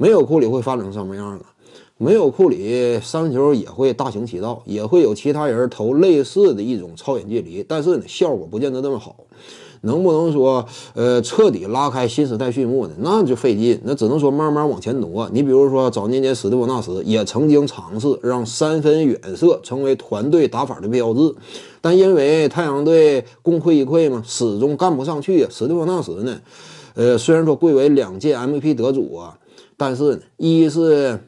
没有库里会发展成什么样呢？没有库里，三分球也会大行其道，也会有其他人投类似的一种超远距离，但是效果不见得那么好。能不能说呃彻底拉开新时代序幕呢？那就费劲，那只能说慢慢往前挪。你比如说早年间史蒂文纳什也曾经尝试让三分远射成为团队打法的标志，但因为太阳队功亏一篑嘛，始终干不上去。史蒂文纳什呢，呃虽然说贵为两届 MVP 得主啊。但是呢，一是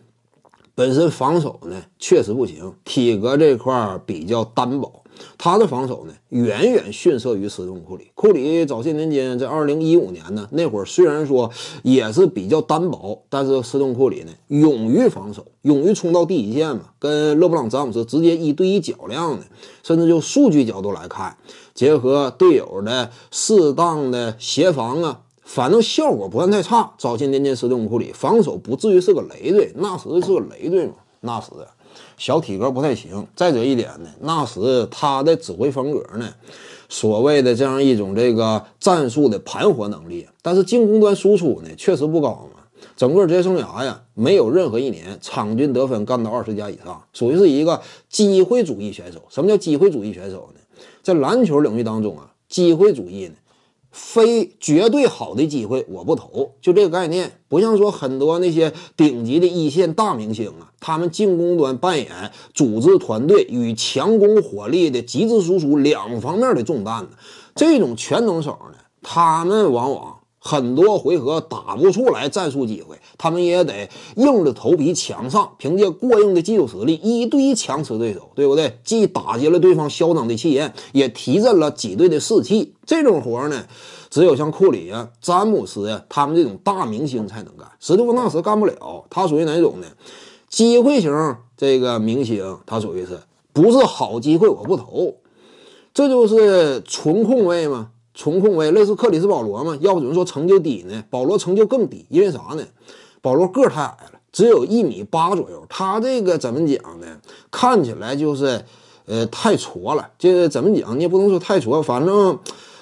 本身防守呢确实不行，体格这块儿比较单薄，他的防守呢远远逊色于斯通库里。库里早些年间在二零一五年呢，那会儿虽然说也是比较单薄，但是斯通库里呢勇于防守，勇于冲到第一线嘛，跟勒布朗詹姆斯直接一对一较量呢，甚至就数据角度来看，结合队友的适当的协防啊。反正效果不算太差，早期年间斯顿库里，防守不至于是个累赘。纳什是个累赘嘛？纳什小体格不太行。再者一点呢，纳什他的指挥风格呢，所谓的这样一种这个战术的盘活能力，但是进攻端输出呢确实不高嘛。整个职业生涯呀，没有任何一年场均得分干到二十加以上，属于是一个机会主义选手。什么叫机会主义选手呢？在篮球领域当中啊，机会主义呢。非绝对好的机会，我不投，就这个概念。不像说很多那些顶级的一线大明星啊，他们进攻端扮演组织团队与强攻火力的极致输出两方面的重担呢，这种全能手呢，他们往往。很多回合打不出来战术机会，他们也得硬着头皮强上，凭借过硬的技术实力，一对一强吃对手，对不对？既打击了对方嚣张的气焰，也提振了几队的士气。这种活呢，只有像库里啊、詹姆斯啊他们这种大明星才能干，史蒂夫纳什干不了。他属于哪种呢？机会型这个明星，他属于是不是好机会我不投，这就是纯控卫吗？重控卫，类似克里斯保罗嘛？要不怎么说成就低呢？保罗成就更低，因为啥呢？保罗个太矮了，只有一米八左右。他这个怎么讲呢？看起来就是，呃，太矬了。这怎么讲，你也不能说太矬。反正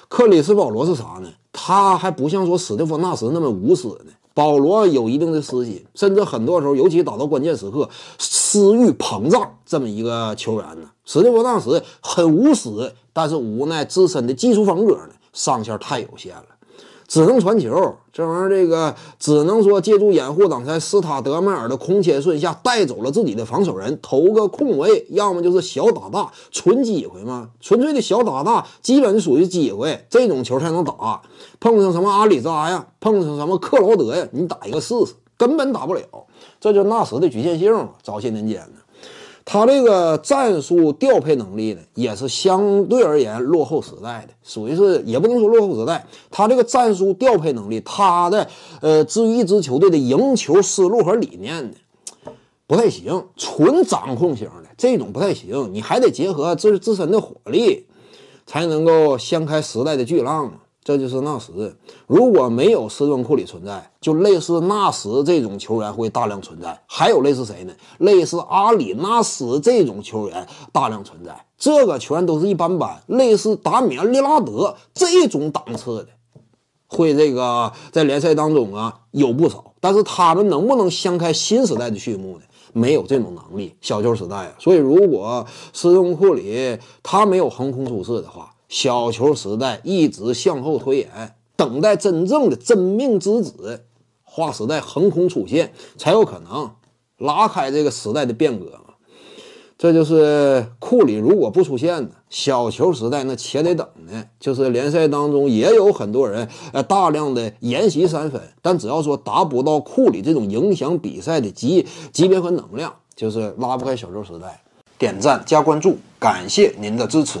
克里斯保罗是啥呢？他还不像说史蒂夫纳什那么无私呢。保罗有一定的私心，甚至很多时候，尤其打到关键时刻，私欲膨胀。这么一个球员呢，史蒂夫纳什很无私，但是无奈自身的技术风格呢？上限太有限了，只能传球。这玩意儿，这个只能说借助掩护挡在斯塔德迈尔的空切瞬下带走了自己的防守人，投个空位，要么就是小打大，纯机会嘛，纯粹的小打大，基本属于机会。这种球才能打，碰上什么阿里扎呀，碰上什么克劳德呀，你打一个试试，根本打不了。这就纳什的局限性，早些年间的。他这个战术调配能力呢，也是相对而言落后时代的，属于是也不能说落后时代。他这个战术调配能力，他的呃，至于一支球队的赢球思路和理念呢，不太行，纯掌控型的这种不太行，你还得结合自自身的火力，才能够掀开时代的巨浪。这就是纳什，如果没有斯通库里存在，就类似纳什这种球员会大量存在。还有类似谁呢？类似阿里纳斯这种球员大量存在。这个球员都是一般般，类似达米安·利拉德这种档次的，会这个在联赛当中啊有不少。但是他们能不能掀开新时代的序幕呢？没有这种能力，小球时代啊。所以，如果斯通库里他没有横空出世的话，小球时代一直向后推延，等待真正的真命之子，划时代横空出现，才有可能拉开这个时代的变革嘛。这就是库里如果不出现呢，小球时代那且得等呢。就是联赛当中也有很多人，呃，大量的沿习三分，但只要说达不到库里这种影响比赛的级级别和能量，就是拉不开小球时代。点赞加关注，感谢您的支持。